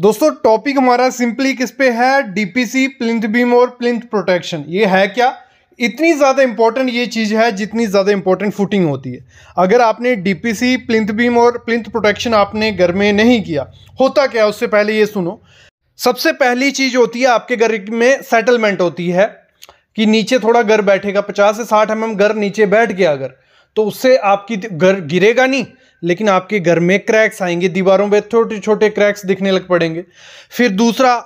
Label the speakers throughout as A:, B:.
A: दोस्तों टॉपिक हमारा सिंपली किस पे है डीपीसी प्लिंथ बीम और प्लिंथ प्रोटेक्शन ये है क्या इतनी ज़्यादा इंपॉर्टेंट ये चीज़ है जितनी ज़्यादा इंपॉर्टेंट फुटिंग होती है अगर आपने डीपीसी प्लिंथ बीम और प्लिंथ प्रोटेक्शन आपने घर में नहीं किया होता क्या उससे पहले ये सुनो सबसे पहली चीज़ होती है आपके घर में सेटलमेंट होती है कि नीचे थोड़ा घर बैठेगा पचास से साठ एम mm एम घर नीचे बैठ गया अगर तो उससे आपकी घर गिरेगा नहीं लेकिन आपके घर में क्रैक्स आएंगे दीवारों पे छोटे छोटे क्रैक्स दिखने लग पड़ेंगे फिर दूसरा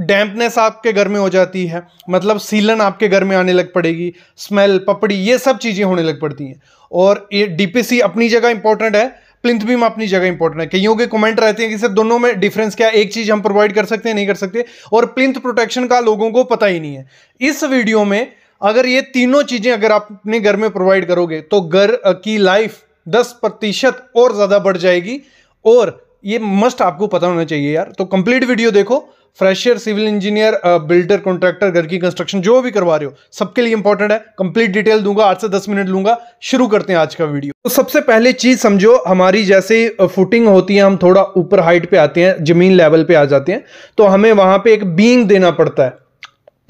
A: डैम्पनेस आपके घर में हो जाती है मतलब सीलन आपके घर में आने लग पड़ेगी स्मेल पपड़ी ये सब चीज़ें होने लग पड़ती हैं और ये डीपीसी अपनी जगह इंपॉर्टेंट है प्लिंथ भी अपनी जगह इंपॉर्टेंट है कईयों के कमेंट रहते हैं कि सर दोनों में डिफरेंस क्या है एक चीज़ हम प्रोवाइड कर सकते हैं नहीं कर सकते और प्लिंथ प्रोटेक्शन का लोगों को पता ही नहीं है इस वीडियो में अगर ये तीनों चीज़ें अगर आप अपने घर में प्रोवाइड करोगे तो घर की लाइफ दस प्रतिशत और ज़्यादा बढ़ जाएगी और ये मस्ट आपको पता होना चाहिए यार तो कंप्लीट वीडियो देखो fresher civil engineer builder contractor घर की कंस्ट्रक्शन जो भी करवा रहे हो सबके लिए इंपॉर्टेंट है कंप्लीट डिटेल दूंगा आठ से दस मिनट लूंगा शुरू करते हैं आज का वीडियो तो सबसे पहले चीज समझो हमारी जैसे फुटिंग होती है हम थोड़ा ऊपर हाइट पे आते हैं जमीन लेवल पे आ जाते हैं तो हमें वहां पे एक बींग देना पड़ता है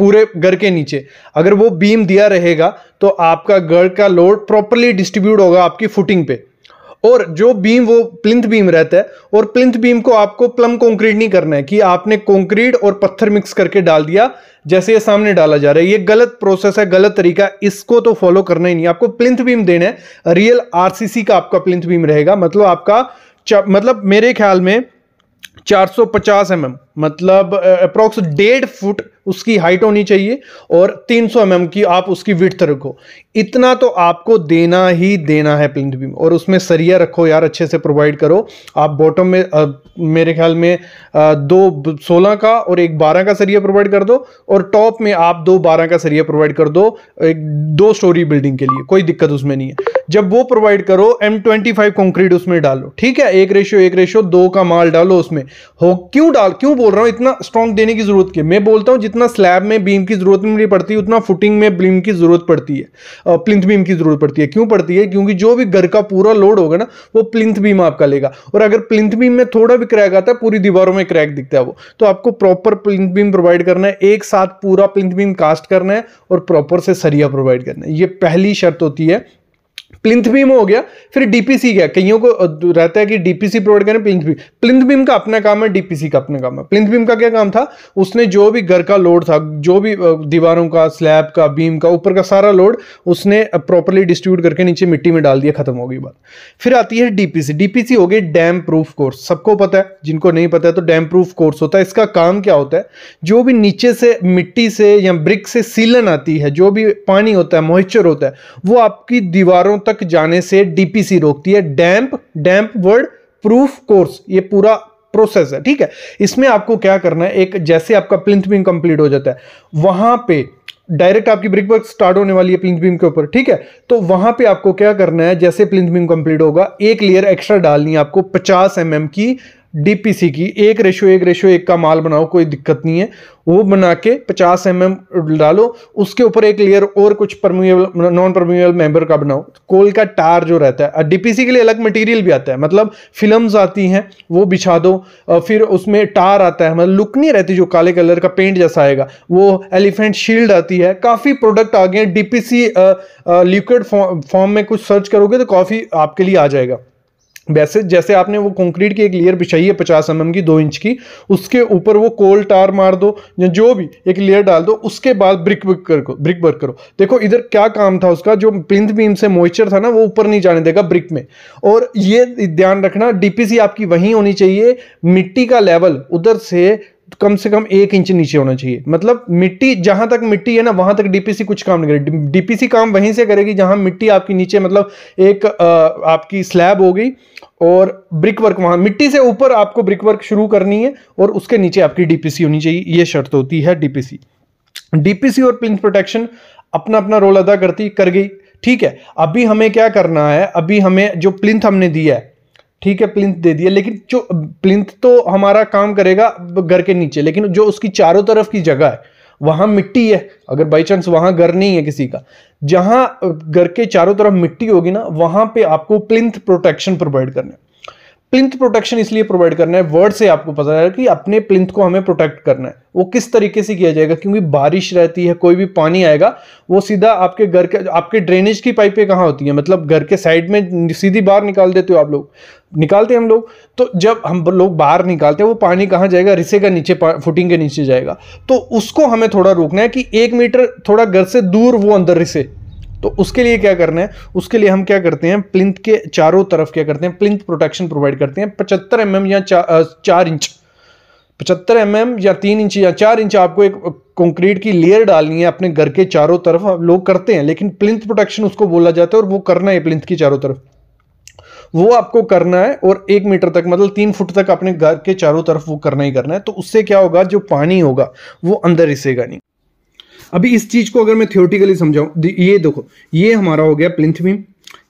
A: पूरे घर के नीचे अगर वो बीम दिया रहेगा तो आपका घर का लोड प्रॉपरली डिस्ट्रीब्यूट होगा आपकी फुटिंग पे और जो बीम वो प्लिंथ बीम रहता है और प्लिंथ बीम को आपको प्लम कंक्रीट नहीं करना है कि आपने कंक्रीट और पत्थर मिक्स करके डाल दिया जैसे ये सामने डाला जा रहा है ये गलत प्रोसेस है गलत तरीका इसको तो फॉलो करना ही नहीं आपको प्लिंथ बीम देना है रियल आरसीसी का आपका प्लिंथ बीम रहेगा मतलब आपका मतलब मेरे ख्याल में चार सौ mm मतलब अप्रोक्स डेढ़ फुट उसकी हाइट होनी चाहिए और 300 सौ mm की आप उसकी विथ रखो इतना तो आपको देना ही देना है प्लिंथ बीम और उसमें सरिया रखो यार अच्छे से प्रोवाइड करो आप बॉटम में आ, मेरे ख्याल में आ, दो सोलह का और एक बारह का सरिया प्रोवाइड कर दो और टॉप में आप दो बारह का सरिया प्रोवाइड कर दो एक दो स्टोरी बिल्डिंग के लिए कोई दिक्कत उसमें नहीं है जब वो प्रोवाइड करो एम ट्वेंटी फाइव कंक्रीट उसमें डालो ठीक है एक रेशियो एक रेशियो दो का माल डालो उसमें हो क्यों डाल क्यों बोल रहा हूँ इतना स्ट्रॉन्ग देने की जरूरत की मैं बोलता हूँ जितना स्लैब में बीम की जरूरत नहीं पड़ती उतना फुटिंग में बीम की जरूरत पड़ती है प्लिंथ बीम की जरूरत पड़ती है क्यों पड़ती है क्योंकि जो भी घर का पूरा लोड होगा ना वो प्लिंथ बीम आपका लेगा और अगर प्लिंथ बीम में थोड़ा भी क्रैक आता है पूरी दीवारों में क्रैक दिखता है वो तो आपको प्रॉपर प्लिंथ बीम प्रोवाइड करना है एक साथ पूरा प्लिंथ बीम कास्ट करना है और प्रॉपर से सरिया प्रोवाइड करना है ये पहली शर्त होती है प्लिंथ बीम हो गया फिर डीपीसी गया कईयों को रहता है कि डीपीसी प्रोवाइड करें प्लिंथ बीम प्लिंथ बीम का अपना काम है डीपीसी का अपना काम है प्लिंथ बीम का क्या काम था उसने जो भी घर का लोड था जो भी दीवारों का स्लैब का बीम का ऊपर का सारा लोड उसने प्रॉपरली डिस्ट्रीब्यूट करके नीचे मिट्टी में डाल दिया खत्म हो गई बात फिर आती है डीपीसी डीपीसी हो गई डैम प्रूफ कोर्स सबको पता है जिनको नहीं पता है तो डैम प्रूफ कोर्स होता है इसका काम क्या होता है जो भी नीचे से मिट्टी से या ब्रिक से सीलन आती है जो भी पानी होता है मॉइस्चर होता है वो आपकी दीवारों तक जाने से डीपीसी रोकती है damp damp word proof course ये पूरा प्रोसेस है ठीक है इसमें आपको क्या करना है एक जैसे आपका प्लिंथ बीम कंप्लीट हो जाता है वहां पे डायरेक्ट आपकी ब्रिक वर्क स्टार्ट होने वाली है प्लिंथ बीम के ऊपर ठीक है तो वहां पे आपको क्या करना है जैसे प्लिंथ बीम कंप्लीट होगा एक लेयर एक्स्ट्रा डालनी है आपको 50 एम mm की डीपीसी की एक रेशो एक रेशो एक का माल बनाओ कोई दिक्कत नहीं है वो बना के 50 एम mm डालो उसके ऊपर एक लेयर और कुछ परम्यूएबल नॉन परम्यूएबल मेंबर का बनाओ कोल का टार जो रहता है डीपीसी के लिए अलग मटेरियल भी आता है मतलब फिल्म्स आती हैं वो बिछा दो फिर उसमें टार आता है मतलब लुक नहीं रहती जो काले कलर का पेंट जैसा आएगा वो एलिफेंट शील्ड आती है काफ़ी प्रोडक्ट आ गए हैं डीपीसी लिक्विड फॉर्म में कुछ सर्च करोगे तो काफ़ी आपके लिए आ जाएगा वैसे जैसे आपने वो कंक्रीट की एक लेयर बिछाई है पचास एम की दो इंच की उसके ऊपर वो कोल टार मार दो या जो भी एक लेयर डाल दो उसके बाद ब्रिक वर्क को ब्रिक वर्क करो देखो इधर क्या काम था उसका जो प्लिंथ बीम से मॉइस्चर था ना वो ऊपर नहीं जाने देगा ब्रिक में और ये ध्यान रखना डीपीसी आपकी वहीं होनी चाहिए मिट्टी का लेवल उधर से कम से कम एक इंच नीचे होना चाहिए मतलब मिट्टी जहां तक मिट्टी है ना वहां तक डीपीसी कुछ काम नहीं करेगी डीपीसी काम वहीं से करेगी जहां मिट्टी आपकी नीचे मतलब एक आ, आपकी स्लैब हो गई और ब्रिक वर्क वहां मिट्टी से ऊपर आपको ब्रिक वर्क शुरू करनी है और उसके नीचे आपकी डीपीसी होनी चाहिए यह शर्त होती है डीपीसी डीपीसी और प्लिंथ प्रोटेक्शन अपना अपना रोल अदा करती कर गई ठीक है अभी हमें क्या करना है अभी हमें जो प्लिंथ हमने दिया है ठीक है प्लिंथ दे दिया लेकिन जो प्लिंथ तो हमारा काम करेगा घर के नीचे लेकिन जो उसकी चारों तरफ की जगह है वहां मिट्टी है अगर बाई चांस वहाँ घर नहीं है किसी का जहाँ घर के चारों तरफ मिट्टी होगी ना वहाँ पे आपको प्लिंथ प्रोटेक्शन प्रोवाइड करना है प्लिंथ प्रोटेक्शन इसलिए प्रोवाइड करना है वर्ड से आपको पता है कि अपने प्लिंथ को हमें प्रोटेक्ट करना है वो किस तरीके से किया जाएगा क्योंकि बारिश रहती है कोई भी पानी आएगा वो सीधा आपके घर के आपके ड्रेनेज की पाइपें कहाँ होती हैं मतलब घर के साइड में सीधी बाहर निकाल देते हो आप लोग निकालते हैं हम लोग तो जब हम लोग बाहर निकालते हैं वो पानी कहाँ जाएगा रिसे का नीचे फुटिंग के नीचे जाएगा तो उसको हमें थोड़ा रोकना है कि एक मीटर थोड़ा घर से दूर वो अंदर रिसे तो उसके लिए क्या करना है उसके लिए हम क्या करते हैं प्लिंथ के चारों तरफ क्या करते हैं प्लिंथ प्रोटेक्शन प्रोवाइड करते हैं पचहत्तर एम mm या चार इंच पचहत्तर एम mm या तीन इंच या चार इंच आपको एक कंक्रीट की लेयर डालनी है अपने घर के चारों तरफ लोग करते हैं लेकिन प्लिंथ प्रोटेक्शन उसको बोला जाता है और वो करना है प्लिंथ की चारों तरफ वो आपको करना है और एक मीटर तक मतलब तीन फुट तक अपने घर के चारों तरफ वो करना ही करना है तो उससे क्या होगा जो पानी होगा वो अंदर हिसेगा नहीं अभी इस चीज को अगर मैं थियोटिकली समझाऊं ये देखो ये हमारा हो गया प्लिंथ बीम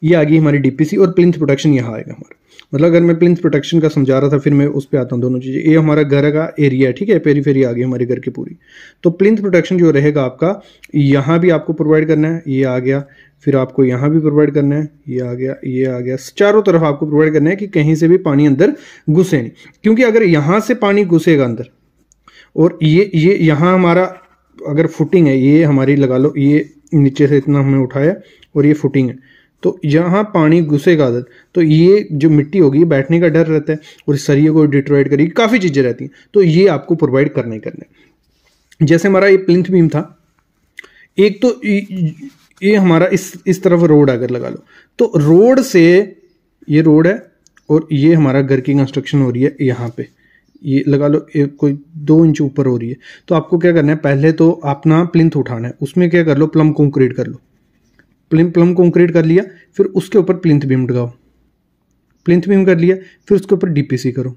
A: ये आ गई हमारी डीपीसी और प्लिंथ प्रोटेक्शन यहाँ आएगा हमारा मतलब अगर मैं प्लिंथ प्रोटेक्शन का समझा रहा था फिर मैं उस पर आता हूँ दोनों चीज़ें ये हमारा घर का एरिया है ठीक है पेरी फेरी आ गई हमारे घर की पूरी तो प्लिंथ प्रोटेक्शन जो रहेगा आपका यहाँ भी आपको प्रोवाइड करना है ये आ गया फिर आपको यहाँ भी प्रोवाइड करना है ये आ गया ये आ गया चारों तरफ आपको प्रोवाइड करना है कि कहीं से भी पानी अंदर घुसे नहीं क्योंकि अगर यहाँ से पानी घुसेगा अंदर और ये ये यहाँ हमारा अगर फुटिंग है ये हमारी लगा लो ये नीचे से इतना हमने उठाया और ये फुटिंग है तो यहाँ पानी घुसेगा आदत तो ये जो मिट्टी होगी बैठने का डर रहता है और सरिये को डिट्रॉइड करेगी काफ़ी चीज़ें रहती हैं तो ये आपको प्रोवाइड करना ही करना जैसे हमारा ये प्लिंथ बीम था एक तो ये हमारा इस इस तरफ रोड अगर लगा लो तो रोड से ये रोड है और ये हमारा घर की कंस्ट्रक्शन हो रही है यहाँ पर ये लगा लो एक कोई दो इंच ऊपर हो रही है तो आपको क्या करना है पहले तो अपना प्लिंथ उठाना है उसमें क्या कर लो प्लम कंक्रीट कर लो प्लिम प्लम कंक्रीट कर लिया फिर उसके ऊपर प्लिंथ बीम डगाओ प्लिंथ बीम कर लिया फिर उसके ऊपर डीपीसी करो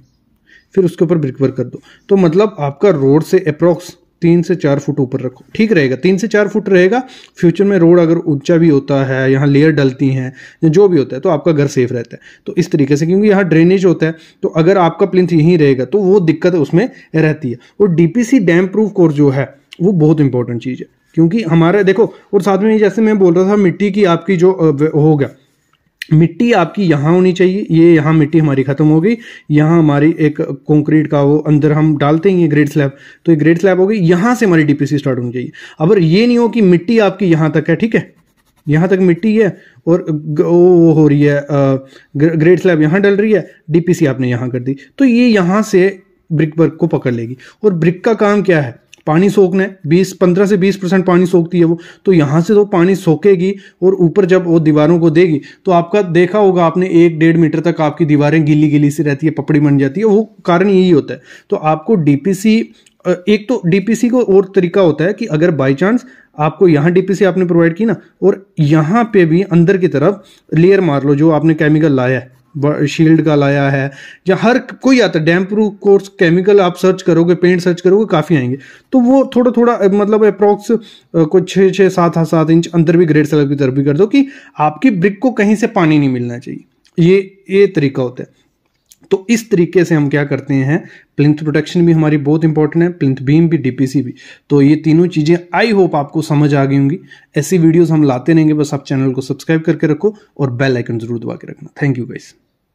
A: फिर उसके ऊपर ब्रिक वर्क कर दो तो मतलब आपका रोड से अप्रॉक्स तीन से चार फुट ऊपर रखो ठीक रहेगा तीन से चार फुट रहेगा फ्यूचर में रोड अगर ऊंचा भी होता है यहाँ लेयर डलती हैं जो भी होता है तो आपका घर सेफ रहता है तो इस तरीके से क्योंकि यहाँ ड्रेनेज होता है तो अगर आपका प्लिंथ यहीं रहेगा तो वो दिक्कत उसमें रहती है और डीपीसी डैम प्रूफ कोर्स जो है वो बहुत इंपॉर्टेंट चीज़ है क्योंकि हमारा देखो और साथ में जैसे मैं बोल रहा था मिट्टी की आपकी जो होगा मिट्टी आपकी यहाँ होनी चाहिए ये यहाँ मिट्टी हमारी ख़त्म हो गई यहाँ हमारी एक कंक्रीट का वो अंदर हम डालते ही ये ग्रेड स्लैब तो ये ग्रेड स्लैब हो गई यहाँ से हमारी डीपीसी स्टार्ट होनी चाहिए अब ये नहीं हो कि मिट्टी आपकी यहाँ तक है ठीक है यहाँ तक मिट्टी है और वो हो रही है ग्रेड स्लैब यहाँ डल रही है डीपीसी आपने यहाँ कर दी तो ये यहाँ से ब्रिक वर्क को पकड़ लेगी और ब्रिक का काम क्या है पानी सोखना है बीस पंद्रह से बीस परसेंट पानी सोखती है वो तो यहाँ से तो पानी सोखेगी और ऊपर जब वो दीवारों को देगी तो आपका देखा होगा आपने एक डेढ़ मीटर तक आपकी दीवारें गीली गीली सी रहती है पपड़ी बन जाती है वो कारण यही होता है तो आपको डीपीसी एक तो डीपीसी को और तरीका होता है कि अगर बाई चांस आपको यहाँ डीपीसी आपने प्रोवाइड की ना और यहाँ पे भी अंदर की तरफ लेयर मार लो जो आपने केमिकल लाया है शील्ड का लाया है या हर कोई आता है डैम प्रूफ कोर्स केमिकल आप सर्च करोगे पेंट सर्च करोगे काफ़ी आएंगे तो वो थोड़ा थोड़ा मतलब अप्रोक्स कुछ छः छः सात सात इंच अंदर भी ग्रेड सेलर की तरफ भी कर दो कि आपकी ब्रिक को कहीं से पानी नहीं मिलना चाहिए ये ये तरीका होता है तो इस तरीके से हम क्या करते हैं प्लिंथ प्रोटेक्शन भी हमारी बहुत इंपॉर्टेंट है प्लिंथ बीम भी डीपीसी भी तो ये तीनों चीज़ें आई होप आपको समझ आ गई होंगी ऐसी वीडियोस हम लाते रहेंगे बस आप चैनल को सब्सक्राइब करके रखो और बेल आइकन जरूर दबा के रखना थैंक यू गाइस